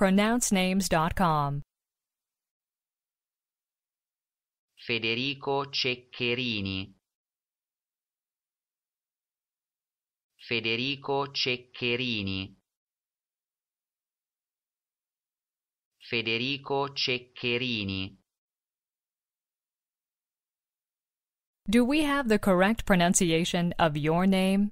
pronouncenames.com. Federico Ceccherini Federico Ceccherini Federico Ceccherini Do we have the correct pronunciation of your name?